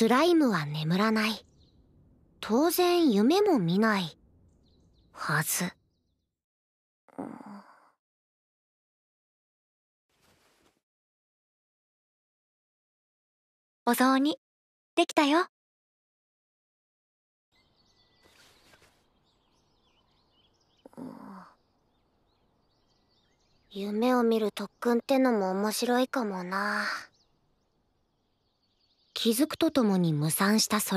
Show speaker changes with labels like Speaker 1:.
Speaker 1: スライムは眠らない当
Speaker 2: 然夢も見ないはず
Speaker 3: お雑煮できたよ
Speaker 4: 夢を見る特訓ってのも面白いかもな。
Speaker 5: 気づくとともに無賛したそれ